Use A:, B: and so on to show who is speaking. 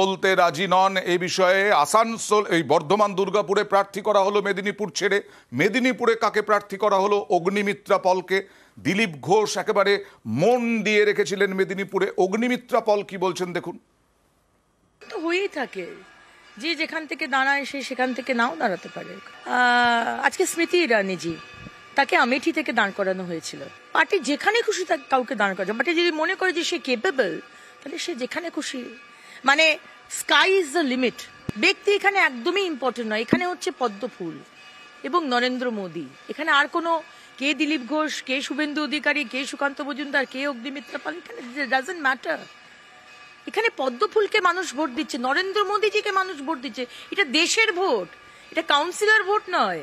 A: বলতে রাজি নন এ বিষয়ে আসানসোল এই বর্ধমান দুর্গাপুরে প্রার্থী করা হলো মেদিনীপুর ছেড়ে মেদিনীপুরে কাকে প্রার্থী করা হলো অগ্নিমিত্রা পলকে দিলীপ ঘোষ একেবারে মন দিয়ে রেখেছিলেন মেদিনীপুরে অগ্নিমিত্রা পল কি বলছেন দেখুন
B: তো হয়েই থাকে যে যেখান থেকে দাঁড়ায় সে সেখান থেকে নাও দাঁড়াতে পারে আজকে স্মৃতি জি তাকে আমেঠি থেকে দাঁড় করানো হয়েছিল পার্টি যেখানে খুশি তাকে কাউকে দাঁড় করা পার্টি যদি মনে করে যে সে কেপেবল তাহলে সে যেখানে খুশি মানে স্কাই ইজ দ্য লিমিট ব্যক্তি এখানে একদমই ইম্পর্টেন্ট নয় এখানে হচ্ছে পদ্মফুল এবং নরেন্দ্র মোদী এখানে আর কোনো কে দিলীপ ঘোষ কে শুভেন্দু অধিকারী কে সুকান্ত মজুমদার কে অগ্নিমিত্রা পাল এখানে ডাজেন্ট ম্যাটার এখানে পদ্মফুলকে মানুষ ভোট দিচ্ছে নরেন্দ্র মোদীজিকে মানুষ ভোট দিচ্ছে এটা দেশের ভোট এটা কাউন্সিলর ভোট নয়